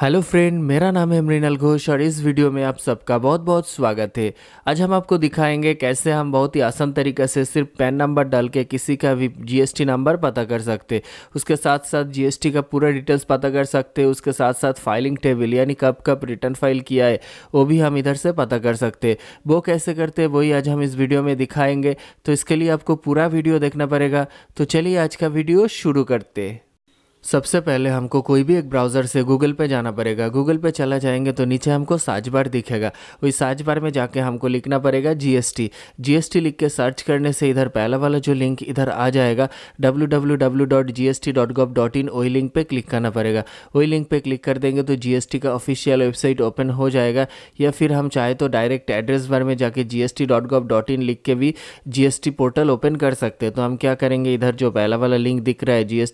hello friend मेरा नाम है मृणाल घोष और इस वीडियो में आप सबका बहुत बहुत स्वागत है आज हम आपको दिखाएंगे कैसे हम बहुत ही आसान तरीके से सिर्फ पैन नंबर डाल के किसी का भी जीएसटी नंबर पता कर सकते उसके साथ साथ जीएसटी का पूरा डिटेल्स पता कर सकते उसके साथ साथ फाइलिंग टेबल यानी कब कब रिटर्न फाइल किया है वो भी हम इधर से पता कर सकते वो कैसे करते वही आज हम इस वीडियो में दिखाएंगे तो इसके लिए आपको पूरा वीडियो देखना पड़ेगा तो चलिए आज का वीडियो शुरू करते सबसे पहले हमको कोई भी एक ब्राउज़र से गूगल पे जाना पड़ेगा गूगल पे चला जाएंगे तो नीचे हमको साज बार दिखेगा वही साज बार में जाके हमको लिखना पड़ेगा जीएसटी जीएसटी लिख के सर्च करने से इधर पहला वाला जो लिंक इधर आ जाएगा www.gst.gov.in वही लिंक पे क्लिक करना पड़ेगा वही लिंक पे क्लिक कर देंगे तो टी का ऑफिशियल वेबसाइट ओपन हो जाएगा या फिर हम चाहे तो डायरेक्ट एड्रेस बार में जाके जी लिख के भी जी पोर्टल ओपन कर सकते हैं तो हम क्या करेंगे इधर जो पहला वाला लिंक दिख रहा है जी एस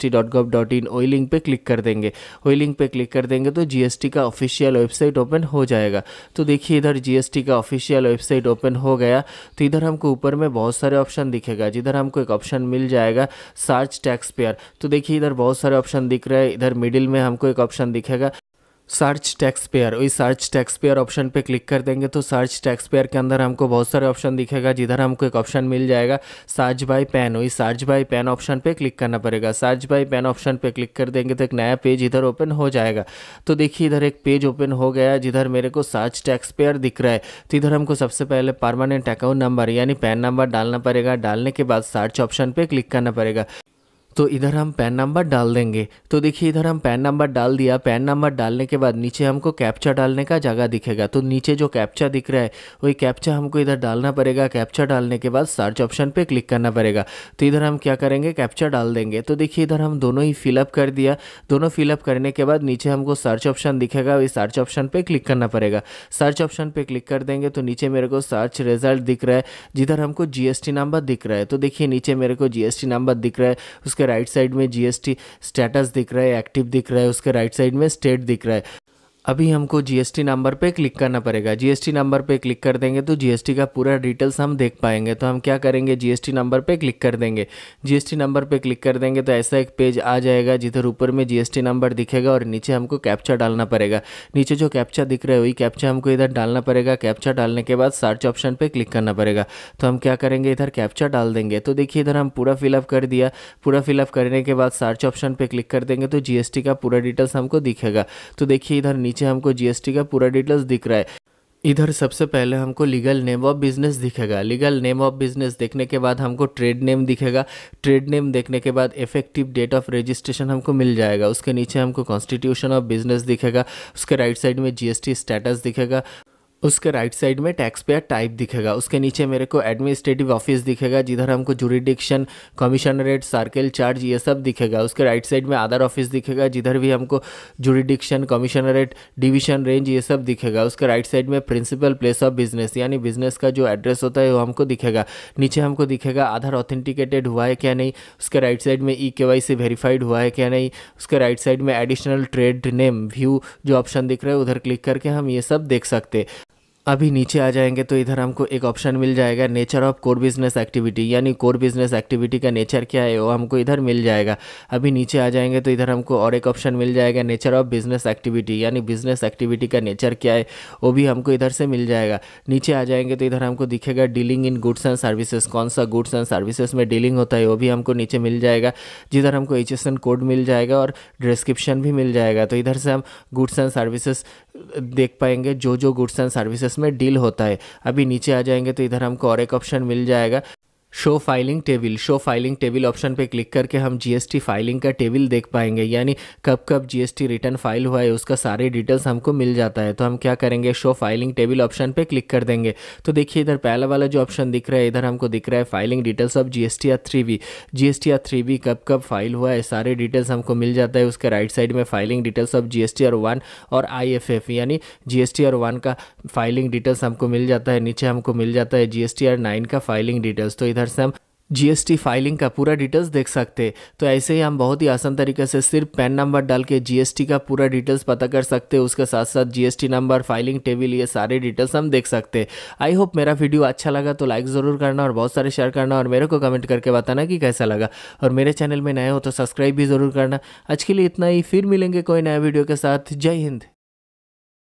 वही लिंक पे क्लिक कर देंगे वही लिंक पे क्लिक कर देंगे तो जीएसटी का ऑफिशियल वेबसाइट ओपन हो जाएगा तो देखिए इधर जीएसटी का ऑफिशियल वेबसाइट ओपन हो गया तो इधर हमको ऊपर में बहुत सारे ऑप्शन दिखेगा जिधर हमको एक ऑप्शन मिल जाएगा सार्च टैक्स पेयर तो देखिए इधर बहुत सारे ऑप्शन दिख रहे हैं इधर मिडिल में हमको एक ऑप्शन दिखेगा सर्च टैक्स पेयर वही सर्च टैक्स पेयर ऑप्शन पे क्लिक कर देंगे तो सर्च टैक्स पेयर के अंदर हमको बहुत सारे ऑप्शन दिखेगा जिधर हमको एक ऑप्शन मिल जाएगा सर्च बाय पैन वही सर्च बाय पैन ऑप्शन पे क्लिक करना पड़ेगा सर्च बाय पैन ऑप्शन पे क्लिक कर देंगे तो एक नया पेज इधर ओपन हो जाएगा तो देखिए इधर एक पेज ओपन हो गया जिधर मेरे को सर्च टैक्स पेयर दिख रहा है तो इधर हमको सबसे पहले परमानेंट अकाउंट नंबर यानी पैन नंबर डालना पड़ेगा डालने के बाद सर्च ऑप्शन पर क्लिक करना पड़ेगा तो इधर हम पैन नंबर डाल देंगे तो देखिए इधर हम पैन नंबर डाल दिया पैन नंबर डालने के बाद नीचे हमको कैप्चा डालने का जगह दिखेगा तो नीचे जो कैप्चा दिख रहा है वही कैप्चा हमको इधर डालना पड़ेगा कैप्चा डालने के बाद सर्च ऑप्शन पे क्लिक करना पड़ेगा तो इधर हम क्या करेंगे कैप्चा डाल देंगे तो देखिए इधर हम दोनों ही फिलअप कर दिया दोनों फिलअप करने के बाद नीचे हमको सर्च ऑप्शन दिखेगा वही सर्च ऑप्शन पर क्लिक करना पड़ेगा सर्च ऑप्शन पर क्लिक कर देंगे तो नीचे मेरे को सर्च रिजल्ट दिख रहा है जिधर हमको जी नंबर दिख रहा है तो देखिए नीचे मेरे को जी नंबर दिख रहा है उसके उसके राइट साइड में जीएसटी स्टेटस दिख रहा है एक्टिव दिख रहा है उसके राइट साइड में स्टेट दिख रहा है अभी हमको जीएसटी नंबर पे क्लिक करना पड़ेगा जीएसटी नंबर पे क्लिक कर देंगे तो जीएसटी का पूरा डिटेल्स हम देख पाएंगे तो हम क्या करेंगे जीएसटी नंबर पे क्लिक कर देंगे जीएसटी नंबर पे क्लिक कर देंगे तो ऐसा एक पेज आ जाएगा जिधर ऊपर में जीएसटी नंबर दिखेगा और नीचे हमको कैप्चा डालना पड़ेगा नीचे जो कैप्चा दिख रहा है वही कैप्चा हमको इधर डालना पड़ेगा कैप्चा डालने के बाद सर्च ऑप्शन पर क्लिक करना पड़ेगा तो हम क्या करेंगे इधर कैप्चा डाल देंगे तो देखिए इधर हम पूरा फिलअप कर दिया पूरा फिलअप करने के बाद सर्च ऑप्शन पर क्लिक कर देंगे तो जी का पूरा डिटेल्स हमको दिखेगा तो देखिए इधर नीचे हमको जीएसटी का पूरा डिटेल्स दिख रहा है इधर सबसे पहले हमको लीगल नेम ऑफ बिजनेस दिखेगा लीगल नेम ऑफ बिजनेस देखने के बाद हमको ट्रेड नेम दिखेगा ट्रेड नेम देखने के बाद इफेक्टिव डेट ऑफ रजिस्ट्रेशन हमको मिल जाएगा उसके नीचे हमको कॉन्स्टिट्यूशन ऑफ बिजनेस दिखेगा उसके राइट साइड में जीएसटी स्टेटस दिखेगा उसके राइट साइड में टैक्स पेयर टाइप दिखेगा उसके नीचे मेरे को एडमिनिस्ट्रेटिव ऑफिस दिखेगा जिधर हमको जुरिडिक्शन कमिश्नरेट सर्किल चार्ज ये सब दिखेगा उसके राइट साइड में आधार ऑफिस दिखेगा जिधर भी हमको जुरिडिक्शन कमिश्नरेट डिवीजन रेंज ये सब दिखेगा उसके राइट साइड में प्रिंसिपल प्लेस ऑफ बिजनेस यानी बिजनेस का जो एड्रेस होता है वो हमको दिखेगा नीचे हमको दिखेगा आधार ऑथेंटिकेटेड हुआ है क्या नहीं उसके राइट साइड में ई के वाई सी वेरीफाइड हुआ है क्या नहीं उसके राइट साइड में एडिशनल ट्रेड नेम व्यू जो ऑप्शन दिख रहा है उधर क्लिक करके हम ये सब देख सकते अभी नीचे आ जाएंगे तो इधर हमको एक ऑप्शन मिल जाएगा nature of core business activity यानी कोर बिजनेस एक्टिविटी का नेचर क्या है वो हमको इधर मिल जाएगा अभी नीचे आ जाएंगे तो इधर हमको और एक ऑप्शन मिल जाएगा नेचर ऑफ बिजनेस एक्टिविटी यानी बिजनेस एक्टिविटी का नेचर क्या है वो भी हमको इधर से मिल जाएगा नीचे आ जाएंगे तो इधर हमको दिखेगा dealing in goods and services कौन सा गुड्स एंड सर्विसेज में डीलिंग होता है वो भी हमको नीचे मिल जाएगा जिधर हमको एच कोड मिल जाएगा और डिस्क्रिप्शन भी मिल जाएगा तो इधर से हम गुड्स एंड सर्विसेज देख पाएंगे जो जो गुड्स एंड सर्विसेज में डील होता है अभी नीचे आ जाएंगे तो इधर हमको और एक ऑप्शन मिल जाएगा show filing table show filing table option पे क्लिक करके हम जीएसटी फाइलिंग का टेबल देख पाएंगे यानी कब कब जीएसटी रिटर्न फाइल हुआ है उसका सारे डिटेल्स हमको मिल जाता है तो हम क्या करेंगे शो फाइलिंग टेबल ऑप्शन पे क्लिक कर देंगे तो देखिए इधर पहला वाला जो ऑप्शन दिख रहा है इधर हमको दिख रहा है filing details of G S T R three B G S T R three B कब कब फाइल हुआ है सारे डिटेल्स हमको मिल जाता है उसके राइट साइड में filing details of G S T R one और आई एफ एफ यानी G S T R one का फाइलिंग डिटेल्स हमको मिल जाता है नीचे हमको मिल जाता है G S T R nine का फाइलिंग डिटेल्स तो इधर उधर से हम जीएसटी फाइलिंग का पूरा डिटेल्स देख सकते तो ऐसे ही हम बहुत ही आसान तरीके से सिर्फ पैन नंबर डाल के जीएसटी का पूरा डिटेल्स पता कर सकते उसके साथ साथ जीएसटी नंबर फाइलिंग टेबल ये सारे डिटेल्स हम देख सकते आई होप मेरा वीडियो अच्छा लगा तो लाइक ज़रूर करना और बहुत सारे शेयर करना और मेरे को कमेंट करके बताना कि कैसा लगा और मेरे चैनल में नए हो तो सब्सक्राइब भी ज़रूर करना आज के लिए इतना ही फिर मिलेंगे कोई नया वीडियो के साथ जय हिंद